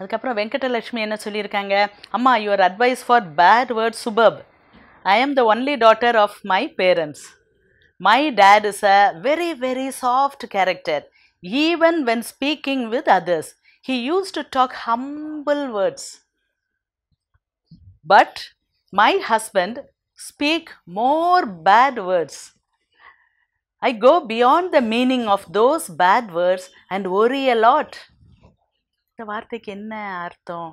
அதுக்கப்புறம் வெங்கடலட்சுமி என்ன சொல்லியிருக்காங்க அம்மா your advice for bad word superb I am the only daughter of my parents my dad is a very very soft character even when speaking with others he use to talk humble words but my husband speak more bad words I go beyond the meaning of those bad words and worry a lot. இந்த வார்த்தைக்கு என்ன அர்த்தம்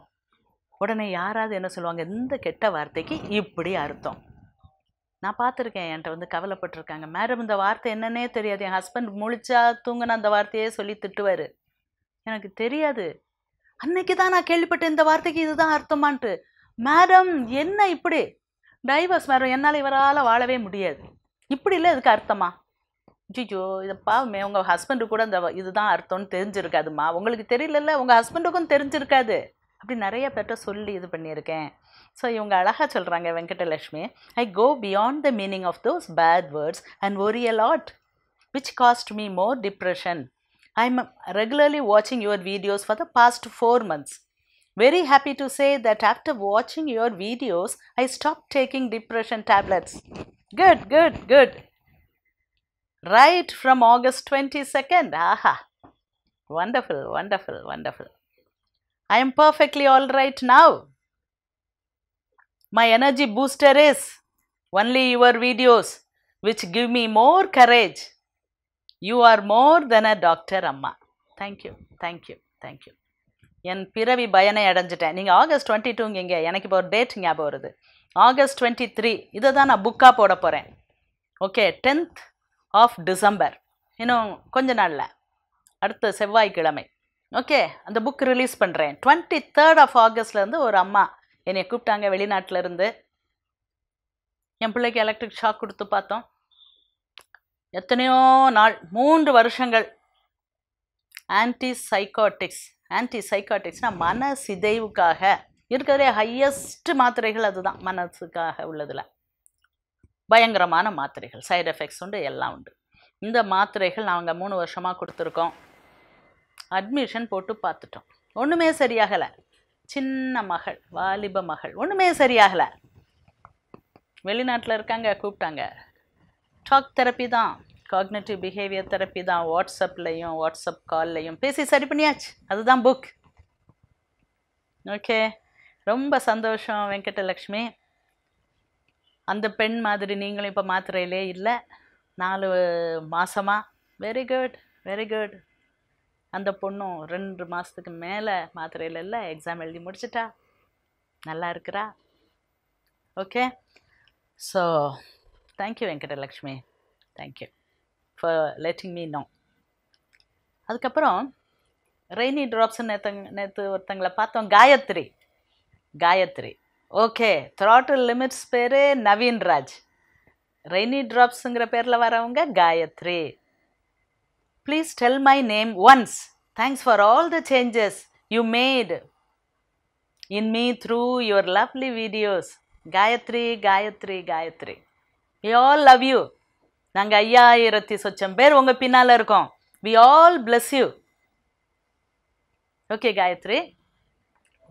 உடனே யாராவது என்ன சொல்லுவாங்க இந்த கெட்ட வார்த்தைக்கு இப்படி அர்த்தம் நான் பார்த்துருக்கேன் என்கிட்ட வந்து கவலைப்பட்டிருக்காங்க மேடம் இந்த வார்த்தை என்னன்னே தெரியாது என் ஹஸ்பண்ட் முழிச்சா தூங்கின அந்த வார்த்தையே சொல்லி திட்டுவார் எனக்கு தெரியாது அன்னைக்கு தான் நான் கேள்விப்பட்டேன் இந்த வார்த்தைக்கு இதுதான் அர்த்தமான்ட்டு மேடம் என்ன இப்படி டைவர்ஸ் மேடம் என்னால் இவரால் வாழவே முடியாது இப்படி இல்லை இதுக்கு அர்த்தமா ஜிஜோ இதப்பா மே உங்கள் ஹஸ்பண்டு கூட அந்த இதுதான் அர்த்தம்னு தெரிஞ்சிருக்காதுமா உங்களுக்கு தெரியலல்ல உங்கள் ஹஸ்பண்டுக்கும் தெரிஞ்சிருக்காது அப்படி நிறைய பேர்கிட்ட சொல்லி இது பண்ணியிருக்கேன் ஸோ இவங்க அழகாக சொல்கிறாங்க வெங்கடலட்சுமி ஐ go beyond the meaning of those bad words and worry a lot which cost me more depression I am regularly வாட்சிங் your videos for the past four months very happy to say that after வாட்சிங் your videos I stop taking depression tablets good good good right from August 22nd. Aha! Wonderful, wonderful, wonderful. I am perfectly all right now. My energy booster is only your videos which give me more courage. You are more than a doctor, Amma. Thank you, thank you, thank you. என் பிறவி பயனை அடைஞ்சிட்டேன் நீங்கள் August twenty டூங்கிங்க எனக்கு இப்போ ஒரு date ஞாபகம் வருது August twenty three இதை தான் நான் புக்காக போட போகிறேன் ஓகே டென்த் ஆஃப் டிசம்பர் இன்னும் கொஞ்ச நாளில் அடுத்த செவ்வாய்க்கிழமை ஓகே அந்த புக் ரிலீஸ் பண்ணுறேன் டுவெண்ட்டி தேர்ட் ஆஃப் ஆகஸ்ட்லேருந்து ஒரு அம்மா என்னை கூப்பிட்டாங்க வெளிநாட்டிலேருந்து என் பிள்ளைக்கு எலக்ட்ரிக் ஷாக் கொடுத்து பார்த்தோம் எத்தனையோ நாள் மூன்று வருஷங்கள் ஆன்டி சைக்காட்டிக்ஸ் ஆன்டி சைக்காட்டிக்ஸ்னால் மன சிதைவுக்காக இருக்கிறதே ஹையஸ்ட் மாத்திரைகள் அதுதான் மனசுக்காக உள்ளதில் பயங்கரமான மாத்திரைகள் சைடு எஃபெக்ட்ஸ் உண்டு எல்லாம் உண்டு இந்த மாத்திரைகள் நாங்கள் மூணு வருஷமாக கொடுத்துருக்கோம் அட்மிஷன் போட்டு பார்த்துட்டோம் ஒன்றுமே சரியாகலை சின்ன மகள் வாலிப மகள் ஒன்றுமே சரியாகலை வெளிநாட்டில் இருக்காங்க கூப்பிட்டாங்க டாக் தெரப்பி தான் காக்னேட்டிவ் பிஹேவியர் தெரப்பி தான் வாட்ஸ்அப்லேயும் வாட்ஸ்அப் கால்லையும் பேசி சரி பண்ணியாச்சு அதுதான் புக் ஓகே ரொம்ப சந்தோஷம் வெங்கடலக்ஷ்மி அந்த பெண் மாதிரி நீங்களும் இப்போ மாத்திரையிலே இல்லை நாலு மாதமாக வெரி குட் வெரி குட் அந்த பொண்ணும் ரெண்டு மாதத்துக்கு மேலே மாத்திரையில் இல்லை எக்ஸாம் எழுதி முடிச்சிட்டா நல்லா இருக்கிறா okay so thank you Venkatalakshmi thank you for letting me know அதுக்கப்புறம் ரெய்னி ட்ராப்ஸ் நேற்று நேற்று ஒருத்தங்களை பார்த்தோம் Gayathri Gayathri okay throttle limits பேர் நவீன்ராஜ் ரெய்னி ட்ராப்ஸுங்கிற பேரில் வரவங்க Gayathri please tell my name once thanks for all the changes you made in me through your lovely videos Gayathri Gayathri Gayathri we all love you நாங்கள் ஐயாயிரத்தி சொச்சம் பேர் உங்கள் பின்னால் இருக்கோம் we all bless you okay Gayatri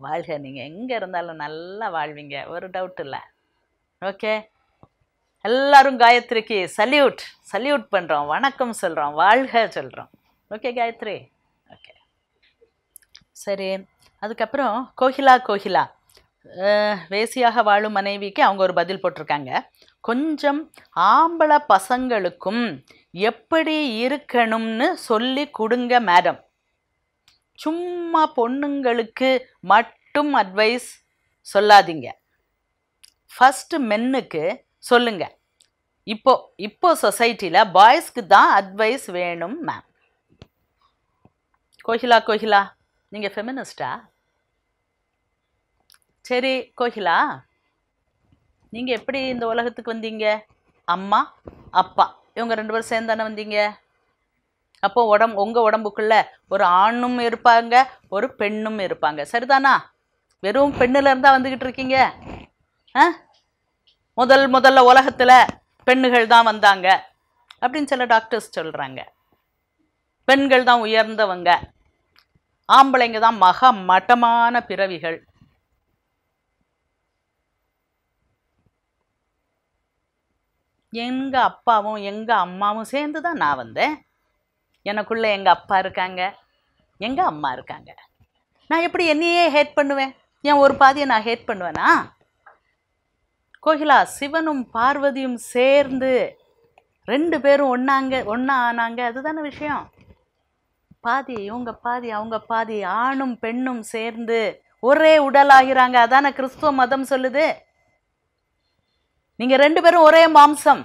வாழ்க நீங்கள் எங்கே இருந்தாலும் நல்லா வாழ்வீங்க ஒரு டவுட் இல்லை ஓகே எல்லாரும் காயத்ரிக்கு சல்யூட் சல்யூட் பண்ணுறோம் வணக்கம் சொல்கிறோம் வாழ்க சொல்கிறோம் ஓகே காயத்ரி ஓகே சரி அதுக்கப்புறம் கோகிலா கோகிலா வேசியாக வாழும் மனைவிக்கு அவங்க ஒரு பதில் போட்டிருக்காங்க கொஞ்சம் ஆம்பளை பசங்களுக்கும் எப்படி இருக்கணும்னு சொல்லி கொடுங்க மேடம் சும்மா பொண்ணுங்களுக்கு மட்டும் அட்வைஸ் சொல்லாதீங்க ஃபஸ்ட்டு மென்னுக்கு சொல்லுங்கள் இப்போ இப்போ சொசைட்டியில் பாய்ஸ்க்கு தான் அட்வைஸ் வேணும் மேம் கோகிலா கோகிலா நீங்கள் ஃபெமினிஸ்டா சரி கோகிலா நீங்கள் எப்படி இந்த உலகத்துக்கு வந்தீங்க அம்மா அப்பா இவங்க ரெண்டு பேரும் சேர்ந்தானே வந்தீங்க அப்போ உடம்பு உங்க உடம்புக்குள்ள ஒரு ஆணும் இருப்பாங்க ஒரு பெண்ணும் இருப்பாங்க சரிதானா வெறும் பெண்ணுல இருந்தா வந்துக்கிட்டு இருக்கீங்க ஆ முதல் முதல்ல உலகத்துல பெண்ணுகள் தான் வந்தாங்க அப்படின்னு சில டாக்டர்ஸ் சொல்றாங்க பெண்கள் தான் உயர்ந்தவங்க ஆம்பளைங்க தான் மக மட்டமான பிறவிகள் எங்கள் அப்பாவும் எங்கள் அம்மாவும் சேர்ந்து தான் நான் வந்தேன் எனக்குள்ளே எங்கள் அப்பா இருக்காங்க எங்கள் அம்மா இருக்காங்க நான் எப்படி என்னையே ஹேட் பண்ணுவேன் என் ஒரு பாதியை நான் ஹேட் பண்ணுவேனா கோகிலா சிவனும் பார்வதியும் சேர்ந்து ரெண்டு பேரும் ஒன்றாங்க ஒன்றா ஆனாங்க அதுதானே விஷயம் பாதி இவங்க பாதி அவங்க பாதி ஆணும் பெண்ணும் சேர்ந்து ஒரே உடல் ஆகிறாங்க அதான கிறிஸ்துவ மதம் சொல்லுது நீங்கள் ரெண்டு பேரும் ஒரே மாம்சம்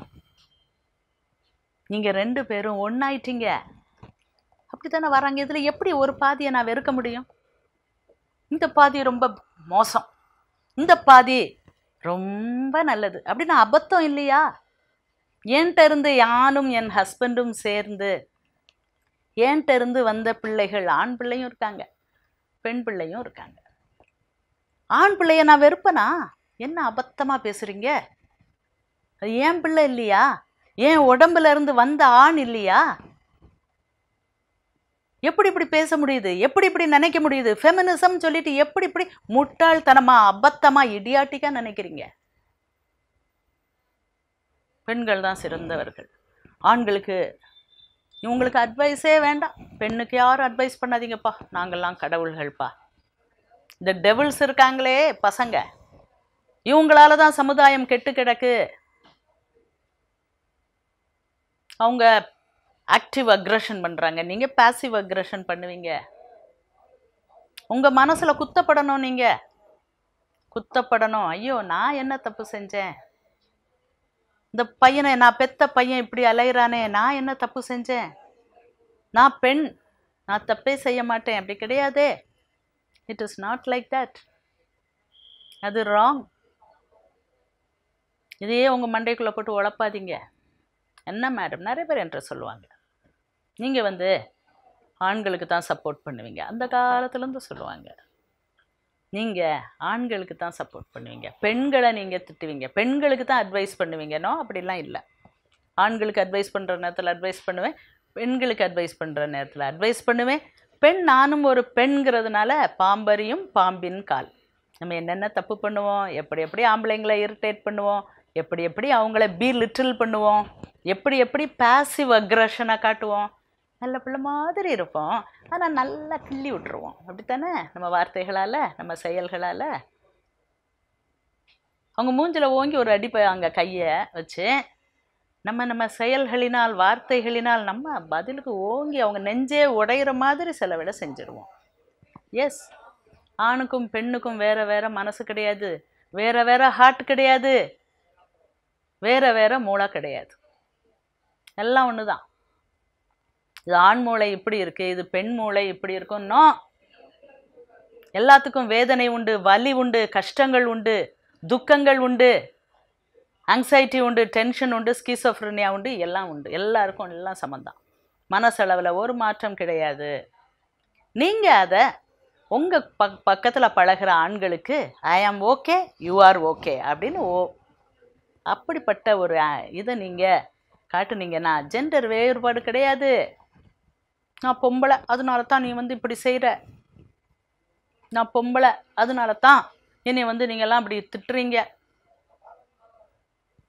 நீங்கள் ரெண்டு பேரும் ஒன்றாயிட்டீங்க அப்படி தானே வராங்க இதில் எப்படி ஒரு பாதியை நான் வெறுக்க முடியும் இந்த பாதி ரொம்ப மோசம் இந்த பாதி ரொம்ப நல்லது நான் அபத்தம் இல்லையா என்கிட்ட இருந்து யானும் என் ஹஸ்பண்டும் சேர்ந்து என்கிட்ட இருந்து வந்த பிள்ளைகள் ஆண் பிள்ளையும் இருக்காங்க பெண் பிள்ளையும் இருக்காங்க ஆண் பிள்ளைய நான் வெறுப்பனா என்ன அபத்தமாக பேசுகிறீங்க அது ஏன் பிள்ளை இல்லையா ஏன் உடம்புல இருந்து வந்த ஆண் இல்லையா எப்படி இப்படி பேச முடியுது எப்படி இப்படி நினைக்க முடியுது ஃபெமினிசம் சொல்லிட்டு எப்படி இப்படி முட்டாள்தனமாக அபத்தமாக இடியாட்டிக்காக நினைக்கிறீங்க பெண்கள் தான் சிறந்தவர்கள் ஆண்களுக்கு இவங்களுக்கு அட்வைஸே வேண்டாம் பெண்ணுக்கு யாரும் அட்வைஸ் பண்ணாதீங்கப்பா நாங்கள்லாம் கடவுள்கள்ப்பா இந்த டெவில்ஸ் இருக்காங்களே பசங்க இவங்களால தான் சமுதாயம் கெட்டு கிடக்கு அவங்க ஆக்டிவ் அக்ரஷன் பண்ணுறாங்க நீங்கள் பேசிவ் அக்ரஷன் பண்ணுவீங்க உங்கள் மனசில் குத்தப்படணும் நீங்கள் குத்தப்படணும் ஐயோ நான் என்ன தப்பு செஞ்சேன் இந்த பையனை நான் பெத்த பையன் இப்படி அலையிறானே நான் என்ன தப்பு செஞ்சேன் நான் பெண் நான் தப்பே செய்ய மாட்டேன் அப்படி கிடையாது it is not like that அது ராங் இதையே உங்கள் மண்டைக்குள்ளே போட்டு உழப்பாதீங்க என்ன மேடம் நிறைய பேர் என்று சொல்லுவாங்க நீங்கள் வந்து ஆண்களுக்கு தான் சப்போர்ட் பண்ணுவீங்க அந்த காலத்துலேருந்து சொல்லுவாங்க நீங்கள் ஆண்களுக்கு தான் சப்போர்ட் பண்ணுவீங்க பெண்களை நீங்கள் திட்டுவீங்க பெண்களுக்கு தான் அட்வைஸ் பண்ணுவீங்கனோ அப்படிலாம் இல்லை ஆண்களுக்கு அட்வைஸ் பண்ணுற நேரத்தில் அட்வைஸ் பண்ணுவேன் பெண்களுக்கு அட்வைஸ் பண்ணுற நேரத்தில் அட்வைஸ் பண்ணுவேன் பெண் நானும் ஒரு பெண்கிறதுனால பாம்பரியும் பாம்பின் கால் நம்ம என்னென்ன தப்பு பண்ணுவோம் எப்படி எப்படி ஆம்பளைங்களை இரிட்டேட் பண்ணுவோம் எப்படி எப்படி அவங்கள பி லிட்டில் பண்ணுவோம் எப்படி எப்படி பேசிவ் அக்ரஷனை காட்டுவோம் நல்ல பிள்ளை மாதிரி இருப்போம் ஆனால் நல்லா கிள்ளி விட்டுருவோம் அப்படித்தானே நம்ம வார்த்தைகளால் நம்ம செயல்களால் அவங்க மூஞ்சில் ஓங்கி ஒரு அடிப்பை அங்கே கையை வச்சு நம்ம நம்ம செயல்களினால் வார்த்தைகளினால் நம்ம பதிலுக்கு ஓங்கி அவங்க நெஞ்சே உடையிற மாதிரி சில விட செஞ்சுருவோம் எஸ் ஆணுக்கும் பெண்ணுக்கும் வேறு வேறு மனசு கிடையாது வேறு வேறு ஹார்ட் கிடையாது வேறு வேறு மூளை கிடையாது எல்லாம் ஒன்று தான் இது ஆண் மூளை இப்படி இருக்கு இது பெண் மூளை இப்படி இருக்கும்னா எல்லாத்துக்கும் வேதனை உண்டு வலி உண்டு கஷ்டங்கள் உண்டு துக்கங்கள் உண்டு ஆங்ஸைட்டி உண்டு டென்ஷன் உண்டு ஸ்கீசோஃப்ரினியா உண்டு எல்லாம் உண்டு எல்லாருக்கும் எல்லாம் சமந்தான் மனசளவில் ஒரு மாற்றம் கிடையாது நீங்கள் அதை உங்கள் பக் பக்கத்தில் பழகிற ஆண்களுக்கு ஐ ஆம் ஓகே யூ ஆர் ஓகே அப்படின்னு ஓ அப்படிப்பட்ட ஒரு இதை நீங்கள் காட்டுனீங்கன்னா ஜெண்டர் வேறுபாடு கிடையாது நான் பொம்பளை அதனால தான் நீ வந்து இப்படி செய்கிற நான் பொம்பளை அதனால தான் என்னை வந்து நீங்கள்லாம் அப்படி திட்டுறீங்க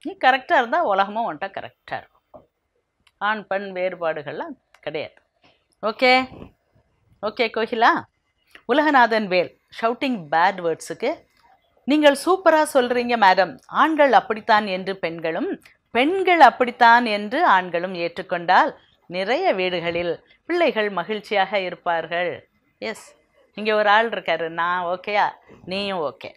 நீ கரெக்டாக இருந்தால் உலகமும் வந்துட்டா கரெக்டாக இருக்கும் ஆண் பெண் வேறுபாடுகள்லாம் கிடையாது okay okay Kokila Ulaganathan well shouting bad வேர்ட்ஸுக்கு நீங்கள் சூப்பராக சொல்கிறீங்க மேடம் ஆண்கள் அப்படித்தான் என்று பெண்களும் பெண்கள் அப்படித்தான் என்று ஆண்களும் ஏற்றுக்கொண்டால் நிறைய வீடுகளில் பிள்ளைகள் மகிழ்ச்சியாக இருப்பார்கள் எஸ் இங்கே ஒரு ஆள் இருக்கார் நான் ஓகேயா நீயும் ஓகே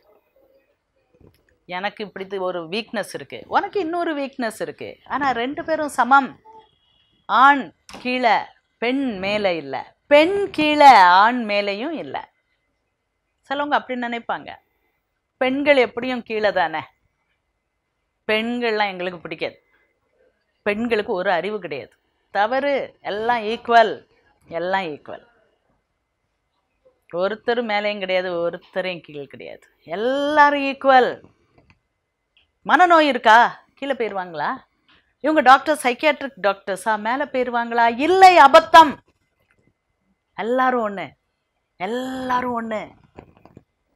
எனக்கு இப்படி ஒரு வீக்னஸ் இருக்குது உனக்கு இன்னொரு வீக்னஸ் இருக்குது ஆனால் ரெண்டு பேரும் சமம் ஆண் கீழே பெண் மேலே இல்லை பெண் கீழே ஆண் மேலேயும் இல்லை சிலவங்க அப்படி நினைப்பாங்க பெண்கள் எப்படியும் கீழே தானே பெண்கள்லாம் எங்களுக்கு பிடிக்காது பெண்களுக்கு ஒரு அறிவு கிடையாது தவறு எல்லாம் ஈக்குவல் எல்லாம் ஈக்குவல் ஒருத்தர் மேலேயும் கிடையாது ஒருத்தரையும் கீழே கிடையாது எல்லாரும் ஈக்குவல் மனநோய் இருக்கா கீழே போயிடுவாங்களா இவங்க டாக்டர் சைக்கியாட்ரிக் டாக்டர்ஸா மேலே போயிடுவாங்களா இல்லை அபத்தம் எல்லாரும் ஒன்று எல்லாரும் ஒன்று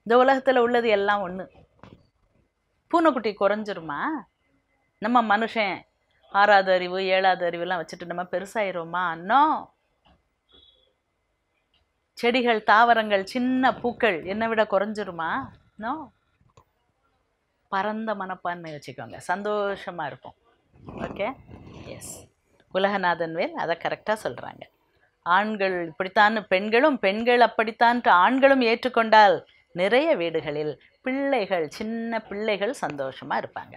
இந்த உலகத்தில் உள்ளது எல்லாம் ஒன்று பூனைக்குட்டி குறைஞ்சிருமா நம்ம மனுஷன் ஆறாவது அறிவு ஏழாவது அறிவுலாம் வச்சுட்டு நம்ம பெருசாயிரோமா அண்ணோ செடிகள் தாவரங்கள் சின்ன பூக்கள் என்னை விட குறைஞ்சிருமா நோ பரந்த மனப்பான்மை வச்சுக்கோங்க சந்தோஷமாக இருக்கும் ஓகே எஸ் உலகநாதன் வேல் அதை கரெக்டாக சொல்கிறாங்க ஆண்கள் இப்படித்தான் பெண்களும் பெண்கள் அப்படித்தான் ஆண்களும் ஏற்றுக்கொண்டால் நிறைய வீடுகளில் பிள்ளைகள் சின்ன பிள்ளைகள் சந்தோஷமாக இருப்பாங்க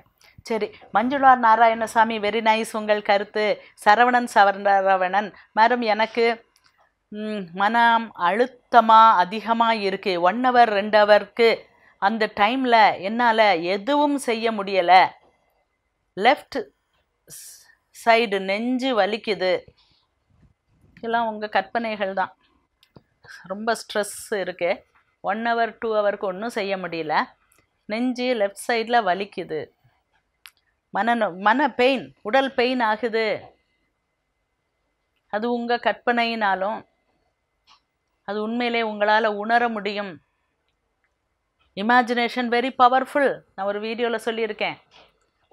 சரி மஞ்சுளார் நாராயணசாமி வெரி நைஸ் உங்கள் கருத்து சரவணன் சவரவணன் மேடம் எனக்கு மனம் அழுத்தமாக அதிகமாக இருக்குது ஒன் ஹவர் ரெண்டு ஹவருக்கு அந்த டைமில் என்னால் எதுவும் செய்ய முடியலை லெஃப்ட் சைடு நெஞ்சு வலிக்குது எல்லாம் உங்கள் கற்பனைகள் தான் ரொம்ப ஸ்ட்ரெஸ் இருக்குது ஒன் ஹவர் டூ ஹவருக்கு ஒன்றும் செய்ய முடியல நெஞ்சு லெஃப்ட் சைடில் வலிக்குது மன மன பெயின் உடல் பெயின் ஆகுது அது உங்கள் கற்பனையினாலும் அது உண்மையிலே உங்களால் உணர முடியும் இமேஜினேஷன் வெரி பவர்ஃபுல் நான் ஒரு வீடியோவில் சொல்லியிருக்கேன்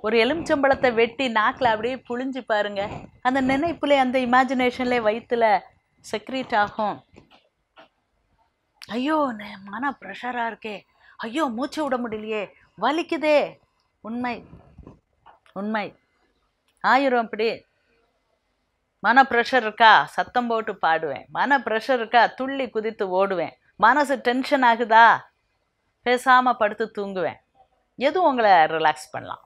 ஒரு எலுமிச்சம்பழத்தை வெட்டி நாக்கில் அப்படியே புழிஞ்சு பாருங்க அந்த நினைப்புலே அந்த இமேஜினேஷன்லேயே வயிற்றில் செக்ரீட் ஆகும் ஐயோ மன ப்ரெஷராக இருக்கே ஐயோ மூச்சு விட முடியலையே வலிக்குதே உண்மை உண்மை ஆயிரும் அப்படி மன ப்ரெஷர் இருக்கா சத்தம் போட்டு பாடுவேன் மன ப்ரெஷர் இருக்கா துள்ளி குதித்து ஓடுவேன் மனசு டென்ஷன் ஆகுதா பேசாமல் படுத்து தூங்குவேன் எதுவும் உங்களை ரிலாக்ஸ் பண்ணலாம்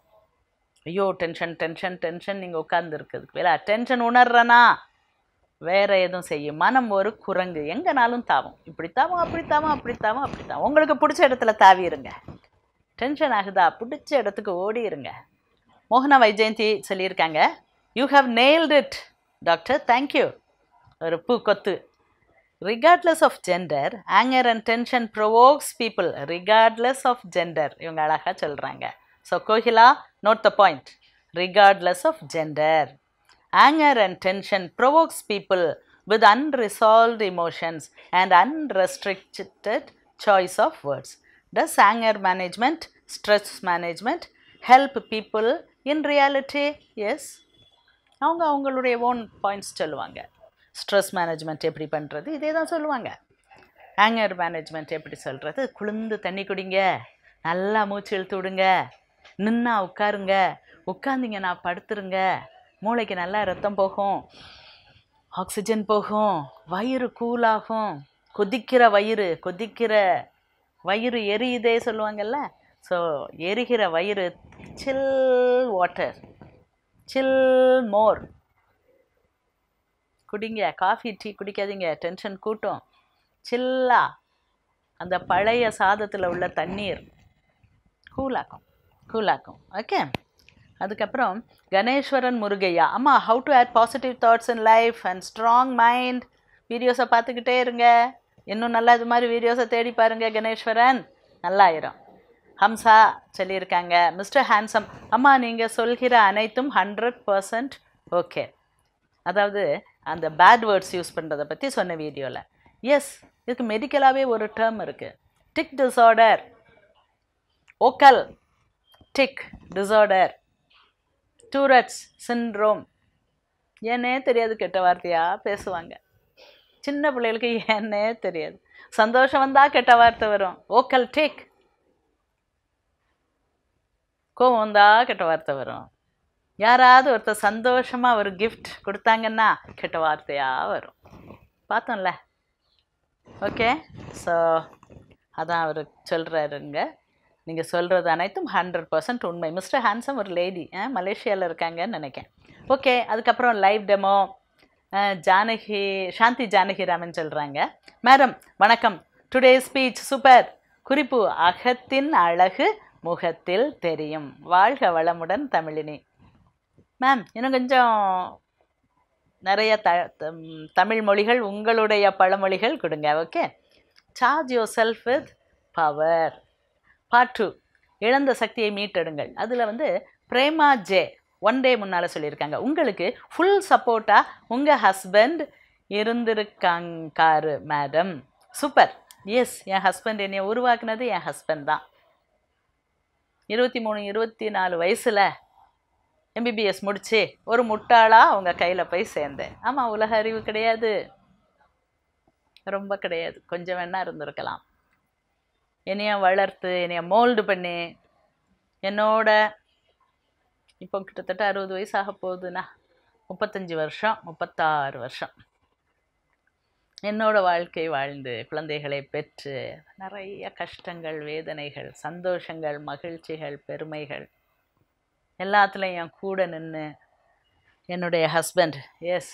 ஐயோ டென்ஷன் டென்ஷன் டென்ஷன் நீங்கள் உட்காந்துருக்கிறதுக்கு வேலை டென்ஷன் உணர்றனா வேறு எதுவும் செய்யும் மனம் ஒரு குரங்கு எங்கேனாலும் தாவும் இப்படி தாவும் அப்படி தாவும் அப்படி தாவும் அப்படி தாவும் உங்களுக்கு பிடிச்ச இடத்துல தாவிடுங்க டென்ஷன் ஆகுதா பிடிச்ச இடத்துக்கு ஓடிடுங்க மோகனா வைஜெயந்தி சொல்லியிருக்காங்க you have nailed it doctor thank you ஒரு பூ கொத்து regardless of gender anger and tension provokes people regardless of gender இவங்க அழகாக சொல்கிறாங்க so Kokila note the point regardless of gender anger and tension provokes people with unresolved emotions and unrestricted choice of words. Does anger management, stress management help people in reality yes அவங்க அவங்களுடைய own points சொல்லுவாங்க stress management எப்படி பண்ணுறது இதே தான் சொல்லுவாங்க anchor management எப்படி சொல்கிறது குளிர்ந்து தண்ணி குடிங்க நல்லா மூச்சு இழுத்து விடுங்க நின்னா உட்காருங்க உட்காந்திங்க நான் படுத்துருங்க மூளைக்கு நல்லா ரத்தம் போகும் ஆக்சிஜன் போகும் வயிறு கூலாகும் கொதிக்கிற வயிறு கொதிக்கிற வயிறு எரியுதே சொல்லுவாங்கல்ல ஸோ எரிகிற வயிறு சில் வாட்டர் சில் மோர் குடிங்க காஃபி டீ குடிக்காதீங்க டென்ஷன் கூட்டும் சில்லா அந்த பழைய சாதத்தில் உள்ள தண்ணீர் கூலாக்கும் கூலாக்கும் ஓகே அதுக்கப்புறம் கணேஸ்வரன் முருகையா ஆமாம் how to add positive thoughts in life and strong mind வீடியோஸை பார்த்துக்கிட்டே இருங்க இன்னும் நல்லா இது மாதிரி வீடியோஸை தேடி பாருங்கள் கணேஸ்வரன் நல்லாயிரும் ஹம்சா சொல்லியிருக்காங்க மிஸ்டர் ஹேண்ட்ஸம் அம்மா நீங்கள் சொல்கிற அனைத்தும் ஹண்ட்ரட் பர்சன்ட் ஓகே அதாவது அந்த பேட் வேர்ட்ஸ் யூஸ் பண்ணுறதை பற்றி சொன்ன வீடியோவில் எஸ் இதுக்கு மெடிக்கலாகவே ஒரு டேர்ம் இருக்குது tic disorder vocal tic disorder Tourette's syndrome ஏன்னே தெரியாது கெட்ட வார்த்தையாக பேசுவாங்க சின்ன பிள்ளைகளுக்கு ஏன்னே தெரியாது சந்தோஷம் வந்தால் கெட்ட வார்த்தை வரும் ஓக்கல் டிக் கோவம் வந்தால் கெட்ட வார்த்தை வரும் யாராவது ஒருத்தர் சந்தோஷமாக ஒரு கிஃப்ட் கொடுத்தாங்கன்னா கெட்ட வார்த்தையாக வரும் பார்த்தோம்ல ஓகே ஸோ அதான் அவர் சொல்கிறாருங்க நீங்கள் சொல்கிறது அனைத்தும் ஹண்ட்ரட் பர்சன்ட் உண்மை மிஸ்டர் ஹான்சம் ஒரு லேடி மலேசியாவில் இருக்காங்கன்னு நினைக்கேன் ஓகே அதுக்கப்புறம் லைவ் டெமோ ஜானகி சாந்தி ஜானகி ராமன் சொல்கிறாங்க மேடம் வணக்கம் டுடே ஸ்பீச் சூப்பர் குறிப்பு அகத்தின் அழகு முகத்தில் தெரியும் வாழ்க வளமுடன் தமிழினி மேம் இன்னும் கொஞ்சம் நிறைய த தமிழ் மொழிகள் உங்களுடைய பழமொழிகள் கொடுங்க okay charge yourself with power part two இழந்த சக்தியை மீட்டெடுங்கள் அதில் வந்து பிரேமா ஜே ஒன் டே முன்னால் சொல்லியிருக்காங்க உங்களுக்கு ஃபுல் சப்போர்ட்டாக உங்கள் ஹஸ்பண்ட் இருந்திருக்காங்காரு மேடம் சூப்பர் எஸ் என் ஹஸ்பண்ட் என்னை உருவாக்குனது என் ஹஸ்பண்ட் தான் இருபத்தி மூணு இருபத்தி நாலு வயசில் எம்பிபிஎஸ் முடித்து ஒரு முட்டாளாக அவங்க கையில் போய் சேர்ந்தேன் ஆமாம் உலக அறிவு கிடையாது ரொம்ப கிடையாது கொஞ்சம் வேணால் இருந்திருக்கலாம் என்னையை வளர்த்து என்னையை மோல்டு பண்ணி என்னோட இப்போ கிட்டத்தட்ட அறுபது வயசாக போகுதுண்ணா முப்பத்தஞ்சு வருஷம் முப்பத்தாறு வருஷம் என்னோடய வாழ்க்கை வாழ்ந்து குழந்தைகளை பெற்று நிறைய கஷ்டங்கள் வேதனைகள் சந்தோஷங்கள் மகிழ்ச்சிகள் பெருமைகள் எல்லாத்துலேயும் என் கூட நின்று என்னுடைய ஹஸ்பண்ட் எஸ்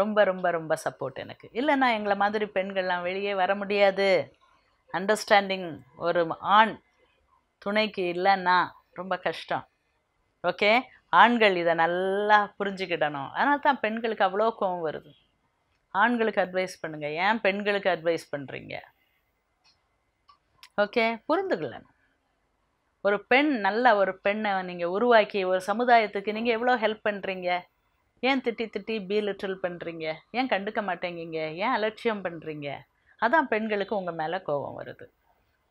ரொம்ப ரொம்ப ரொம்ப சப்போர்ட் எனக்கு இல்லைன்னா எங்களை மாதிரி பெண்கள்லாம் வெளியே வர முடியாது அண்டர்ஸ்டாண்டிங் ஒரு ஆண் துணைக்கு இல்லைன்னா ரொம்ப கஷ்டம் ஓகே ஆண்கள் இதை நல்லா புரிஞ்சுக்கிடணும் ஆனால் தான் பெண்களுக்கு அவ்வளோ கோவம் வருது ஆண்களுக்கு அட்வைஸ் பண்ணுங்கள் ஏன் பெண்களுக்கு அட்வைஸ் பண்ணுறீங்க ஓகே புரிந்துக்கல ஒரு பெண் நல்ல ஒரு பெண்ணை நீங்கள் உருவாக்கி ஒரு சமுதாயத்துக்கு நீங்கள் எவ்வளோ ஹெல்ப் பண்ணுறீங்க ஏன் திட்டி திட்டி பீ லிட்டில் பண்ணுறீங்க ஏன் கண்டுக்க மாட்டேங்கிங்க ஏன் அலட்சியம் பண்ணுறீங்க அதான் பெண்களுக்கு உங்கள் மேலே கோபம் வருது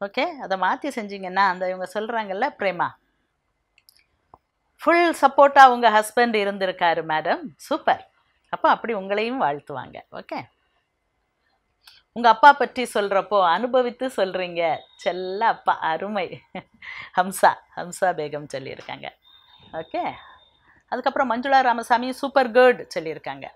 ஓகே அதை மாற்றி செஞ்சீங்கன்னா அந்த இவங்க சொல்கிறாங்கல்ல பிரேமா ஃபுல் சப்போர்ட்டாக உங்கள் ஹஸ்பண்ட் இருந்திருக்காரு மேடம் சூப்பர் அப்போ அப்படி உங்களையும் வாழ்த்துவாங்க ஓகே உங்கள் அப்பா பற்றி சொல்கிறப்போ அனுபவித்து சொல்கிறீங்க செல்ல அப்பா அருமை ஹம்சா ஹம்சா பேகம் சொல்லியிருக்காங்க ஓகே அதுக்கப்புறம் மஞ்சுளா ராமசாமி சூப்பர் கேர்டு சொல்லியிருக்காங்க